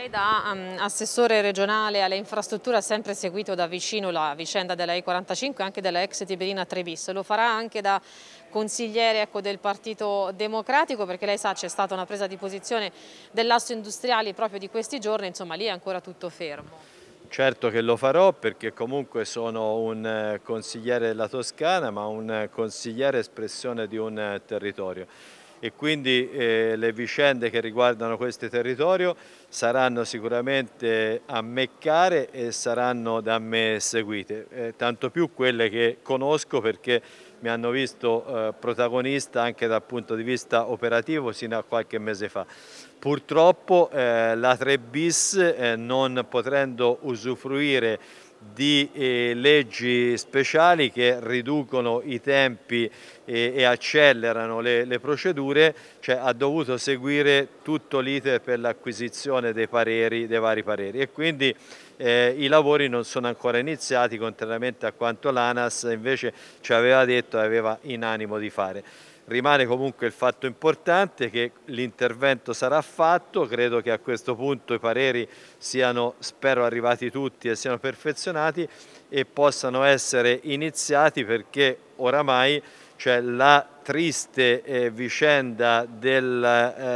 Lei da um, assessore regionale alle infrastrutture ha sempre seguito da vicino la vicenda della E45 e anche della ex Tiberina Trebis, lo farà anche da consigliere ecco, del Partito Democratico perché lei sa c'è stata una presa di posizione dell'asso industriale proprio di questi giorni, insomma lì è ancora tutto fermo. Certo che lo farò perché comunque sono un eh, consigliere della Toscana ma un eh, consigliere espressione di un eh, territorio e quindi eh, le vicende che riguardano questo territorio saranno sicuramente a me care e saranno da me seguite, eh, tanto più quelle che conosco perché mi hanno visto eh, protagonista anche dal punto di vista operativo sino a qualche mese fa. Purtroppo eh, la 3 bis eh, non potendo usufruire di eh, leggi speciali che riducono i tempi eh, e accelerano le, le procedure, cioè ha dovuto seguire tutto l'iter per l'acquisizione dei, dei, vari pareri e quindi eh, i lavori non sono ancora iniziati contrariamente a quanto l'ANAS invece ci aveva detto e aveva in animo di fare. Rimane comunque il fatto importante che l'intervento sarà fatto, credo che a questo punto i pareri siano, spero, arrivati tutti e siano perfezionati e possano essere iniziati perché oramai cioè la triste eh, vicenda del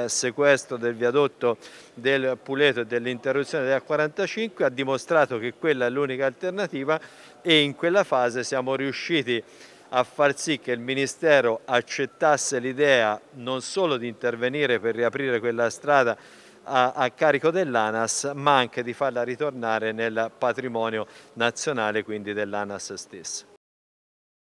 eh, sequestro del viadotto del Puleto e dell'interruzione della 45 ha dimostrato che quella è l'unica alternativa e in quella fase siamo riusciti a far sì che il Ministero accettasse l'idea non solo di intervenire per riaprire quella strada a, a carico dell'ANAS, ma anche di farla ritornare nel patrimonio nazionale, quindi dell'ANAS stessa.